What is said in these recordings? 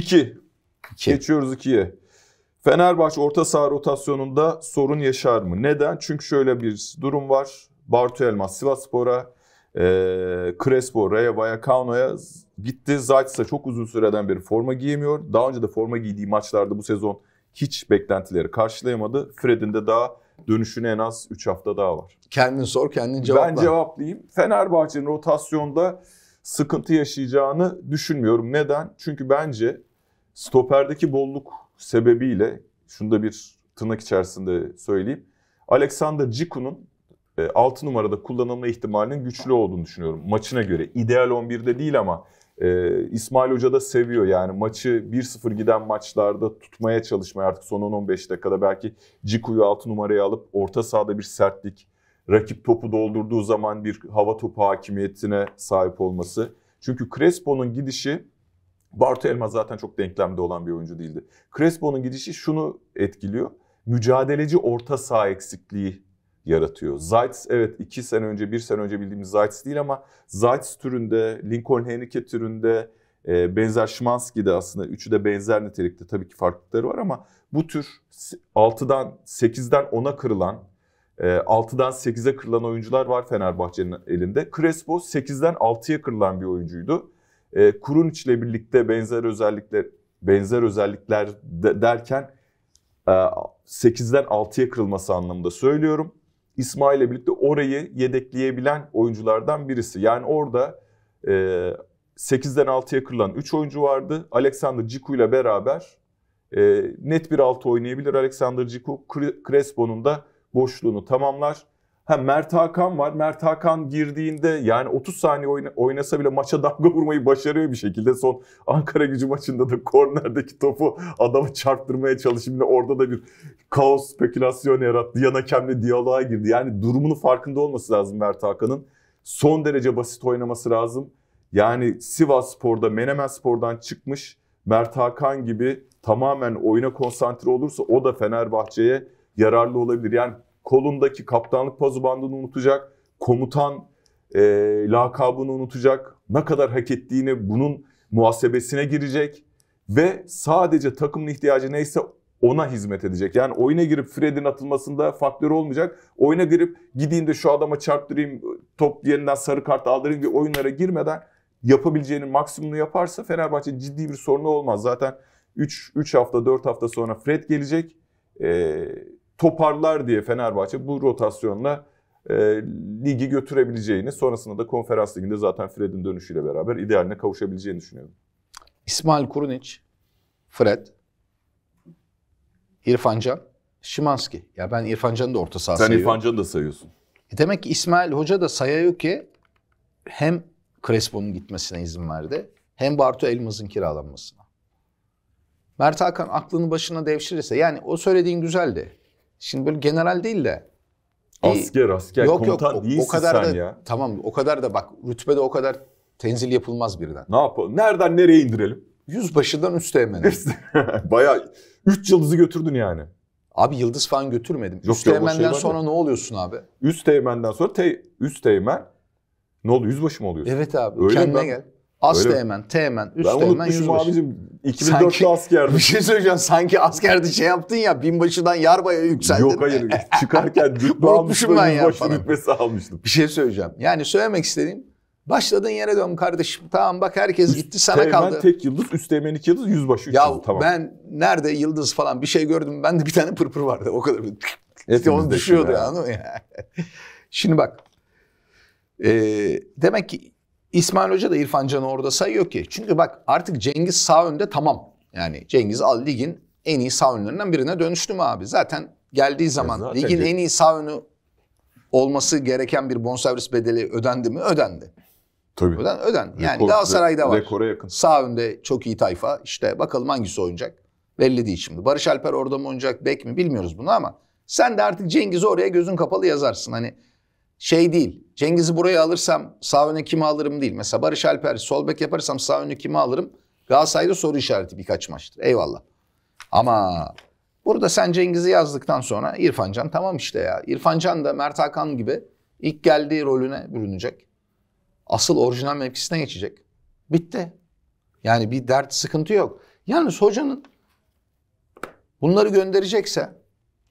2. İki. Geçiyoruz 2'ye. Fenerbahçe orta saha rotasyonunda sorun yaşar mı? Neden? Çünkü şöyle bir durum var. Bartu Elmas Sivasspor'a, e, Crespo, Raya Vallecano'ya gitti. Zayt'sa çok uzun süreden beri forma giyemiyor. Daha önce de forma giydiği maçlarda bu sezon hiç beklentileri karşılayamadı. Fred'in de daha dönüşüne en az 3 hafta daha var. Kendin sor, kendin cevapla. Ben cevaplayayım. Fenerbahçe'nin rotasyonda sıkıntı yaşayacağını düşünmüyorum. Neden? Çünkü bence stoperdeki bolluk sebebiyle şunu da bir tırnak içerisinde söyleyeyim. Alexander Ciku'nun 6 e, numarada kullanılma ihtimalinin güçlü olduğunu düşünüyorum maçına göre. İdeal 11'de değil ama e, İsmail Hoca da seviyor yani maçı 1-0 giden maçlarda tutmaya çalışmaya artık son 10-15 dakikada belki Ciku'yu 6 numaraya alıp orta sahada bir sertlik, rakip topu doldurduğu zaman bir hava topu hakimiyetine sahip olması. Çünkü Crespo'nun gidişi Bartu Elmas zaten çok denklemde olan bir oyuncu değildi. Crespo'nun gidişi şunu etkiliyor. Mücadeleci orta saha eksikliği yaratıyor. Zaitz evet iki sene önce bir sene önce bildiğimiz Zaitz değil ama Zaitz türünde, Lincoln Henrique türünde e, benzer Şimanski de aslında üçü de benzer nitelikte tabii ki farklılıkları var ama bu tür 6'dan 8'den 10'a kırılan e, 6'dan 8'e kırılan oyuncular var Fenerbahçe'nin elinde. Crespo 8'den 6'ya kırılan bir oyuncuydu. E, ee, Kurunic ile birlikte benzer özellikler benzer özellikler de, derken e, 8'den 6'ya kırılması anlamında söylüyorum. İsmail ile birlikte orayı yedekleyebilen oyunculardan birisi. Yani orada e, 8'den 6'ya kırılan 3 oyuncu vardı. Alexander Ciku ile beraber e, net bir 6 oynayabilir Alexander Ciku. Crespo'nun da boşluğunu tamamlar. Ha Mert Hakan var. Mert Hakan girdiğinde yani 30 saniye oyna, oynasa bile maça damga vurmayı başarıyor bir şekilde. Son Ankara gücü maçında da kornerdeki topu adamı çarptırmaya çalışıp orada da bir kaos, spekülasyon yarattı. Yan hakemle diyaloğa girdi. Yani durumunu farkında olması lazım Mert Hakan'ın. Son derece basit oynaması lazım. Yani Sivas Spor'da, Menemen Spor'dan çıkmış Mert Hakan gibi tamamen oyuna konsantre olursa o da Fenerbahçe'ye yararlı olabilir. Yani kolundaki kaptanlık bandını unutacak, komutan e, lakabını unutacak, ne kadar hak ettiğini bunun muhasebesine girecek ve sadece takımın ihtiyacı neyse ona hizmet edecek. Yani oyuna girip Fred'in atılmasında faktör olmayacak. Oyuna girip gideyim de şu adama çarptırayım, top yerinden sarı kart aldırayım diye oyunlara girmeden yapabileceğinin maksimumunu yaparsa Fenerbahçe ciddi bir sorunu olmaz. Zaten 3, 3 hafta 4 hafta sonra Fred gelecek. Ee, toparlar diye Fenerbahçe bu rotasyonla e, ligi götürebileceğini sonrasında da konferans liginde zaten Fred'in dönüşüyle beraber idealine kavuşabileceğini düşünüyorum. İsmail Kurunic, Fred, İrfan Can, Şimanski. Ya ben İrfan Can'ı da orta saha Sen sayıyorum. İrfan Can'ı da sayıyorsun. E demek ki İsmail Hoca da sayıyor ki hem Crespo'nun gitmesine izin verdi hem Bartu Elmaz'ın kiralanmasına. Mert Hakan aklını başına devşirirse yani o söylediğin güzeldi. Şimdi böyle general değil de Asker asker yok, komutan yok, o, o kadar sen da, ya. Tamam o kadar da bak rütbede o kadar tenzil yapılmaz birden. Ne yapalım? Nereden nereye indirelim? Yüzbaşıdan üste hemen. Baya 3 yıldızı götürdün yani. Abi yıldız falan götürmedim. Yok, üst teğmenden şey sonra ne oluyorsun abi? Üst teğmenden sonra te, üst teğmen ne oluyor? Yüzbaşı mı oluyorsun? Evet abi Öyle kendine ben, gel. As Öyle teğmen, teğmen, üst ben teğmen, yüzbaşı. abicim 2004'te askerdi. Bir şey söyleyeceğim. Sanki askerdi, şey yaptın ya binbaşıdan yarbaya yükseldin. Yok hayır. Çıkarken rütbe almıştım. Ben yüzbaşı rütbesi almıştım. Bir şey söyleyeceğim. Yani söylemek istediğim Başladığın yere dön kardeşim. Tamam bak herkes gitti sana Teğmen kaldı. tek yıldız, üst iki yıldız, yüzbaşı üç ya yıldız. Tamam. ben nerede yıldız falan bir şey gördüm. Ben de bir tane pırpır vardı. O kadar. işte onu düşüyordu ya. Yani. Şimdi bak. E, demek ki İsmail Hoca da İrfan Can'ı orada sayıyor ki. Çünkü bak artık Cengiz sağ önde tamam. Yani Cengiz Al ligin en iyi sağ önlerinden birine dönüştü mü abi? Zaten geldiği zaman zaten ligin en iyi sağ önü olması gereken bir bonservis bedeli ödendi mi? Ödendi. Tabii. Öden, öden. Yani rekor, Galatasaray'da var. Rekora yakın. Sağ önde çok iyi tayfa. İşte bakalım hangisi oynayacak. Belli değil şimdi. Barış Alper orada mı oynayacak, bek mi bilmiyoruz bunu ama sen de artık Cengiz'i oraya gözün kapalı yazarsın. Hani şey değil. Cengiz'i buraya alırsam sağ öne kimi alırım değil. Mesela Barış Alper sol bek yaparsam sağ öne kimi alırım? Galatasaray'da soru işareti birkaç maçtır. Eyvallah. Ama burada sen Cengiz'i yazdıktan sonra İrfan Can tamam işte ya. İrfan Can da Mert Hakan gibi ilk geldiği rolüne bürünecek. Asıl orijinal mevkisine geçecek. Bitti. Yani bir dert sıkıntı yok. Yalnız hocanın bunları gönderecekse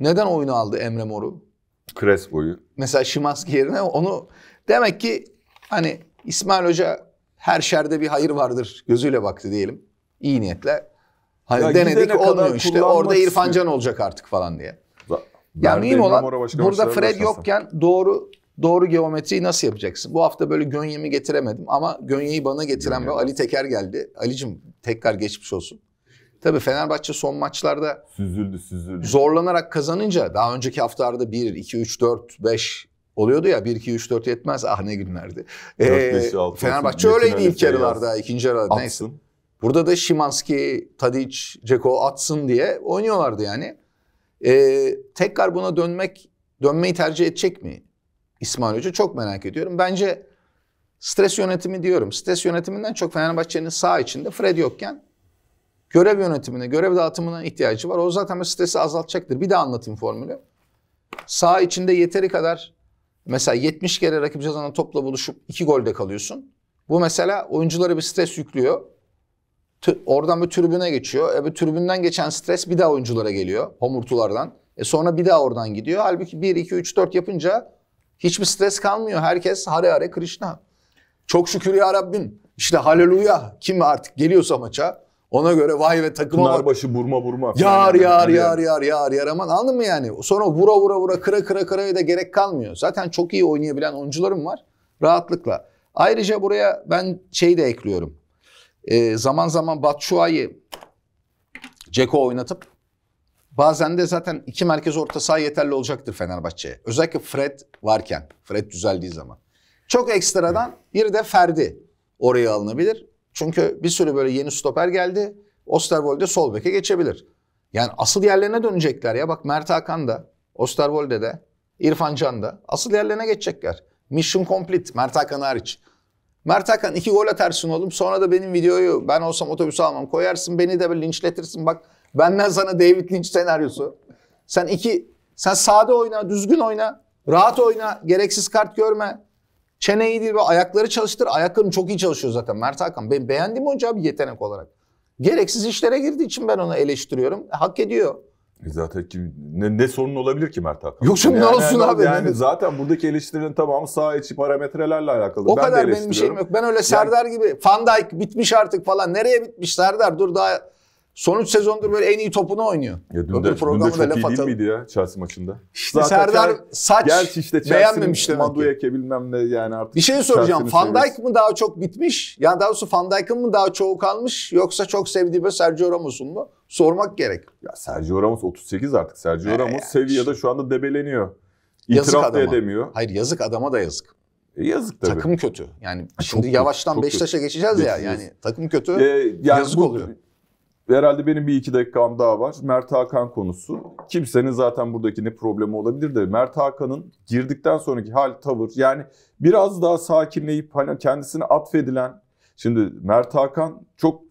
neden oyunu aldı Emre Mor'u? Crespo'yu. Mesela Şimanski yerine onu demek ki hani İsmail Hoca her şerde bir hayır vardır gözüyle baktı diyelim. İyi niyetle. Hani ya denedik olmuyor işte orada İrfan Can olacak artık falan diye. Da, yani mühim olan burada Fred yokken doğru doğru geometriyi nasıl yapacaksın? Bu hafta böyle Gönye'mi getiremedim ama Gönye'yi bana getiren Gönye. Ali Teker geldi. Alicim tekrar geçmiş olsun. Tabii Fenerbahçe son maçlarda süzüldü süzüldü. Zorlanarak kazanınca daha önceki haftalarda 1 2 3 4 5 oluyordu ya 1 2 3 4 yetmez ah ne günlerdi. 4, 5, 6, Fenerbaşçı öyleydi ilk yarılarda, ikinci yarılarda neyse. Burada da Şimanski, Tadic, Ceko atsın diye oynuyorlardı yani. Ee, tekrar buna dönmek, dönmeyi tercih edecek mi İsmail Hoca? Çok merak ediyorum. Bence stres yönetimi diyorum. Stres yönetiminden çok Fenerbahçe'nin sağ içinde Fred yokken görev yönetimine, görev dağıtımına ihtiyacı var. O zaten bu stresi azaltacaktır. Bir daha anlatayım formülü. Sağ içinde yeteri kadar mesela 70 kere rakip cezana topla buluşup 2 golde kalıyorsun. Bu mesela oyunculara bir stres yüklüyor. T- oradan bir tribüne geçiyor. E, bir tribünden geçen stres bir daha oyunculara geliyor. Homurtulardan. E, sonra bir daha oradan gidiyor. Halbuki 1, 2, 3, 4 yapınca hiçbir stres kalmıyor. Herkes hare hare Krishna. Çok şükür ya Rabbim. İşte haleluya. Kim artık geliyorsa maça ona göre vay ve takıma bak. başı burma burma. Yar yar hani. yar yar yar yar aman anladın mı yani? Sonra vura vura vura kıra kıra kıraya da gerek kalmıyor. Zaten çok iyi oynayabilen oyuncularım var. Rahatlıkla. Ayrıca buraya ben şey de ekliyorum. Ee, zaman zaman Batshuayi Ceko oynatıp bazen de zaten iki merkez orta saha yeterli olacaktır Fenerbahçe'ye. Özellikle Fred varken. Fred düzeldiği zaman. Çok ekstradan bir de Ferdi oraya alınabilir. Çünkü bir sürü böyle yeni stoper geldi. Osterwold'e sol beke geçebilir. Yani asıl yerlerine dönecekler ya. Bak Mert Hakan da, Osterwold'e de, İrfan Can da asıl yerlerine geçecekler. Mission complete Mert Hakan hariç. Mert Hakan iki gol atarsın oğlum. Sonra da benim videoyu ben olsam otobüse almam koyarsın. Beni de böyle linçletirsin. Bak benden sana David Lynch senaryosu. Sen iki sen sade oyna, düzgün oyna, rahat oyna, gereksiz kart görme. Çeneyi değil ve ayakları çalıştır. Ayaklarım çok iyi çalışıyor zaten Mert Hakan. Ben beğendim hoca abi yetenek olarak. Gereksiz işlere girdiği için ben onu eleştiriyorum. E, hak ediyor. E, zaten kim, ne, ne sorun olabilir ki Mert Hakan? Yok şimdi yani, ne olsun yani, abi. Yani ne? zaten buradaki eleştirinin tamamı sağ içi parametrelerle alakalı. O ben kadar benim bir şeyim yok. Ben öyle Serdar yani, gibi Van Dijk bitmiş artık falan. Nereye bitmiş Serdar? Dur daha Son 3 sezondur böyle en iyi topunu oynuyor. Ya dün de, Öbür programda dün de çok laf iyi atalım. miydi ya Chelsea maçında? İşte Zaten Serdar saç gerçi işte beğenmemiş demek Madueke bilmem ne yani artık. Bir şey soracağım. Van Dijk mi daha çok bitmiş? Yani daha doğrusu Van Dijk'ın mı daha çoğu kalmış? Yoksa çok sevdiği böyle Sergio Ramos'un mu? Sormak gerek. Ya Sergio Ramos 38 artık. Sergio ee, Ramos yani. seviyede şu anda debeleniyor. İtiraf da edemiyor. Hayır yazık adama da yazık. E yazık tabii. Takım kötü. Yani şimdi çok, yavaştan Beşiktaş'a geçeceğiz çok ya. Yani takım kötü. Ee, yani yazık bu, oluyor. Herhalde benim bir iki dakikam daha var. Mert Hakan konusu. Kimsenin zaten buradaki ne problemi olabilir de Mert Hakan'ın girdikten sonraki hal, tavır yani biraz daha sakinleyip hani kendisine atfedilen şimdi Mert Hakan çok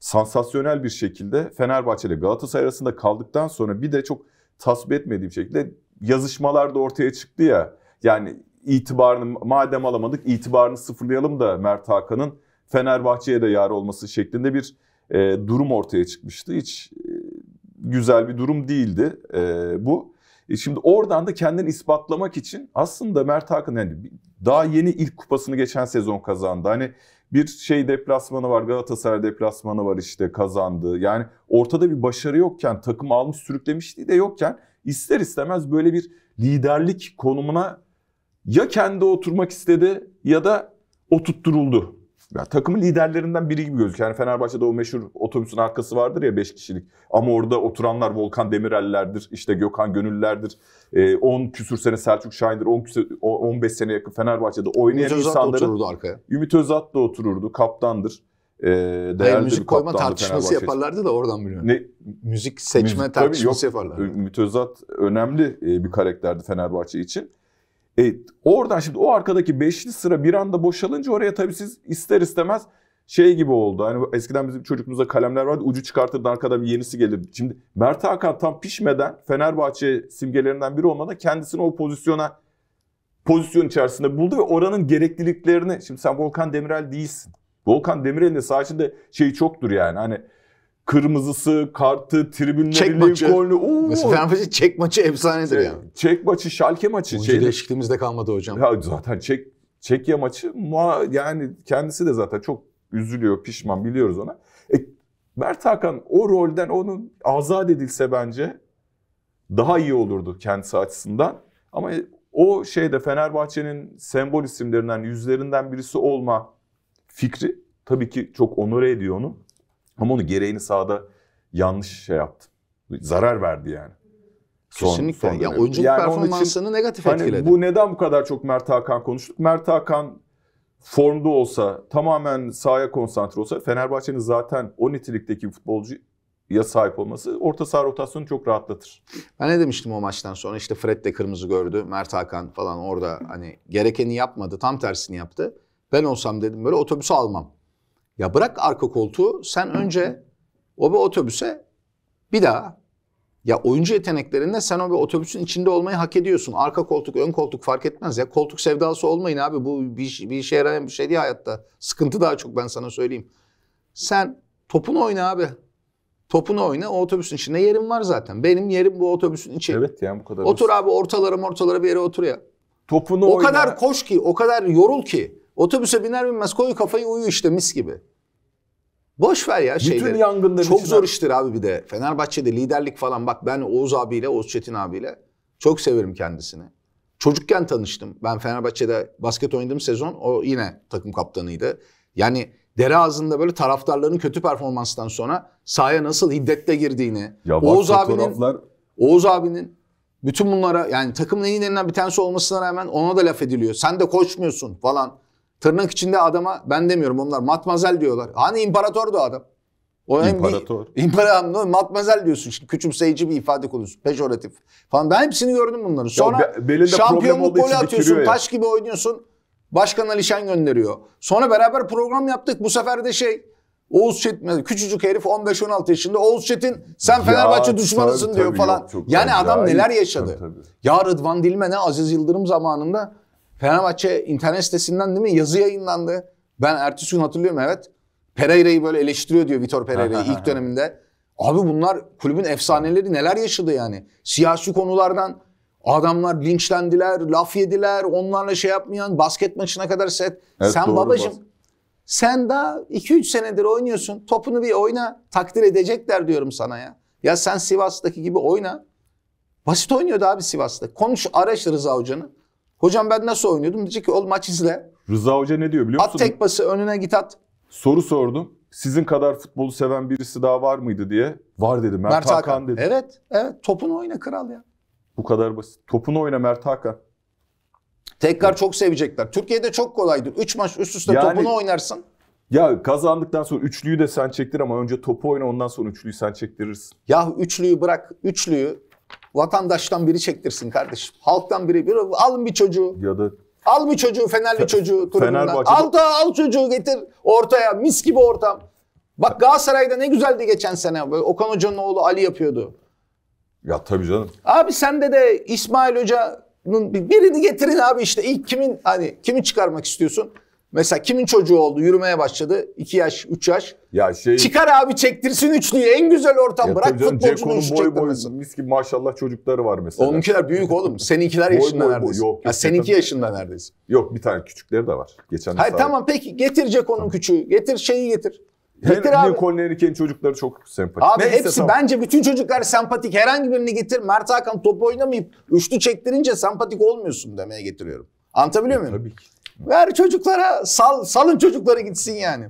sansasyonel bir şekilde Fenerbahçe ile Galatasaray arasında kaldıktan sonra bir de çok tasvip etmediğim şekilde yazışmalar da ortaya çıktı ya. Yani itibarını madem alamadık itibarını sıfırlayalım da Mert Hakan'ın Fenerbahçe'ye de yar olması şeklinde bir e, durum ortaya çıkmıştı. Hiç e, güzel bir durum değildi e, bu. E şimdi oradan da kendini ispatlamak için aslında Mert Hakan yani daha yeni ilk kupasını geçen sezon kazandı. Hani bir şey deplasmanı var Galatasaray deplasmanı var işte kazandı. Yani ortada bir başarı yokken takım almış sürüklemişliği de yokken ister istemez böyle bir liderlik konumuna ya kendi oturmak istedi ya da oturtturuldu yani takımın liderlerinden biri gibi gözüküyor. Yani Fenerbahçe'de o meşhur otobüsün arkası vardır ya 5 kişilik. Ama orada oturanlar Volkan Demirel'lerdir, işte Gökhan Gönül'lerdir. 10 ee, e, küsür sene Selçuk Şahin'dir, 10 15 sene yakın Fenerbahçe'de oynayan Ümit da otururdu arkaya. Ümit Özat da otururdu, kaptandır. E, Hayır, müzik koyma tartışması yaparlardı da oradan biliyorum. Ne? Müzik seçme müzik, tartışması yaparlardı. Ümit Özat önemli e, bir karakterdi Fenerbahçe için. E, oradan şimdi o arkadaki beşli sıra bir anda boşalınca oraya tabii siz ister istemez şey gibi oldu. Hani eskiden bizim çocukluğumuzda kalemler vardı. Ucu çıkartırdın arkada bir yenisi gelirdi. Şimdi Mert Hakan tam pişmeden Fenerbahçe simgelerinden biri olmadan kendisini o pozisyona pozisyon içerisinde buldu ve oranın gerekliliklerini şimdi sen Volkan Demirel değilsin. Volkan Demirel'in de sahasında şeyi çoktur yani. Hani kırmızısı, kartı, tribünleri, golünü. Oo. Mesela Fenerbahçe çek maçı efsanedir yani. Çek maçı, Şalke maçı. Oyuncu değişikliğimizde kalmadı hocam. Ya zaten çek çek ya maçı yani kendisi de zaten çok üzülüyor, pişman biliyoruz ona. E, Mert Hakan o rolden onun azat edilse bence daha iyi olurdu kendisi açısından. Ama o şeyde Fenerbahçe'nin sembol isimlerinden, yüzlerinden birisi olma fikri tabii ki çok onore ediyor onu. Ama onu gereğini sahada yanlış şey yaptı. Zarar verdi yani. Son, Kesinlikle. Son ya oyunculuk yani performansını için, negatif hani etkiledi. Bu neden bu kadar çok Mert Hakan konuştuk? Mert Hakan formda olsa, tamamen sahaya konsantre olsa Fenerbahçe'nin zaten o nitelikteki futbolcu ya sahip olması orta saha rotasyonu çok rahatlatır. Ben ne demiştim o maçtan sonra işte Fred de kırmızı gördü. Mert Hakan falan orada hani gerekeni yapmadı. Tam tersini yaptı. Ben olsam dedim böyle otobüsü almam. Ya bırak arka koltuğu sen önce o bir otobüse bir daha ya oyuncu yeteneklerinde sen o bir otobüsün içinde olmayı hak ediyorsun. Arka koltuk, ön koltuk fark etmez ya. Koltuk sevdalısı olmayın abi. Bu bir, bir işe yarayan bir şey değil hayatta. Sıkıntı daha çok ben sana söyleyeyim. Sen topunu oyna abi. Topunu oyna. O otobüsün içinde yerim var zaten. Benim yerim bu otobüsün içi. Evet yani bu kadar. Otur abi ortalara ortalara bir yere otur ya. Topunu o oyna. O kadar koş ki, o kadar yorul ki. Otobüse biner binmez koy kafayı uyu işte mis gibi. Boş ver ya şeyleri. Bütün yangında Çok bütün zor abi. iştir abi bir de. Fenerbahçe'de liderlik falan bak ben Oğuz abiyle, Oğuz Çetin abiyle çok severim kendisini. Çocukken tanıştım. Ben Fenerbahçe'de basket oynadığım sezon o yine takım kaptanıydı. Yani dere ağzında böyle taraftarların kötü performanstan sonra sahaya nasıl hiddetle girdiğini. Ya Oğuz abinin, Oğuz abinin bütün bunlara yani takımın en iyi bir tanesi olmasına rağmen ona da laf ediliyor. Sen de koşmuyorsun falan. Tırnak içinde adama ben demiyorum onlar matmazel diyorlar. Hani imparator da adam. O imparator. Bir, imparator. Matmazel diyorsun. Şimdi küçümseyici bir ifade kullanıyorsun. Pejoratif falan. Ben hepsini gördüm bunları. Sonra ya, şampiyonluk golü atıyorsun. Taş gibi oynuyorsun. Başkan Alişan gönderiyor. Sonra beraber program yaptık. Bu sefer de şey Oğuz Çetin küçücük herif 15-16 yaşında Oğuz Çetin sen Fenerbahçe ya, düşmanısın tabii, diyor tabii, falan. Yok, yani acayip. adam neler yaşadı. Tabii, tabii. Ya Rıdvan Dilmen'e Aziz Yıldırım zamanında Fenerbahçe internet sitesinden değil mi yazı yayınlandı. Ben ertesi gün hatırlıyorum evet. Pereira'yı böyle eleştiriyor diyor Vitor Pereira'yı ilk döneminde. Abi bunlar kulübün efsaneleri neler yaşadı yani. Siyasi konulardan adamlar linçlendiler, laf yediler, onlarla şey yapmayan basket maçına kadar set. Evet, sen babacım sen daha 2-3 senedir oynuyorsun. Topunu bir oyna takdir edecekler diyorum sana ya. Ya sen Sivas'taki gibi oyna. Basit oynuyordu abi Sivas'ta. Konuş araştır Rıza Hoca'nı. Hocam ben nasıl oynuyordum? Diyecek ki ol maç izle. Rıza Hoca ne diyor biliyor musun? At tek bası önüne git at. Soru sordum. Sizin kadar futbolu seven birisi daha var mıydı diye. Var dedi. Mert, Mert Hakan. Hakan dedi. Evet, evet. Topunu oyna kral ya. Bu kadar basit. Topunu oyna Mert Hakan. Tekrar evet. çok sevecekler. Türkiye'de çok kolaydır. 3 maç üst üste yani, topunu oynarsın. Ya kazandıktan sonra üçlüyü de sen çektir ama önce topu oyna ondan sonra üçlüyü sen çektirirsin. Ya üçlüyü bırak. Üçlüyü Vatandaştan biri çektirsin kardeşim. Halktan biri, biri alın bir çocuğu. Ya da Al bir çocuğu Fenerli Fe- çocuğu tribünden. Al da al çocuğu getir ortaya. Mis gibi ortam. Bak Galatasaray'da ne güzeldi geçen sene. Böyle Okan Hoca'nın oğlu Ali yapıyordu. Ya tabii canım. Abi sende de İsmail Hoca'nın birini getirin abi işte ilk kimin hani kimi çıkarmak istiyorsun? Mesela kimin çocuğu oldu yürümeye başladı 2 yaş 3 yaş. Ya şey, Çıkar abi çektirsin üçlüyü en güzel ortam ya bırak futbolcunun şu boy boy mis gibi maşallah çocukları var mesela. Onunkiler büyük oğlum seninkiler boy, yaşında boy, neredeyse. Boy, yok, ya seninki tabii. yaşında neredeyse. Yok bir tane küçükleri de var. Geçen Hayır sahip. tamam peki getirecek onun tamam. küçüğü getir şeyi getir. Getir Henry, abi. Lincoln Erik'in çocukları çok sempatik. Abi Neyse, hepsi tamam. bence bütün çocuklar sempatik. Herhangi birini getir. Mert Hakan top oynamayıp üçlü çektirince sempatik olmuyorsun demeye getiriyorum. Anlatabiliyor e, muyum? Tabii ki. Ver çocuklara sal, salın çocukları gitsin yani.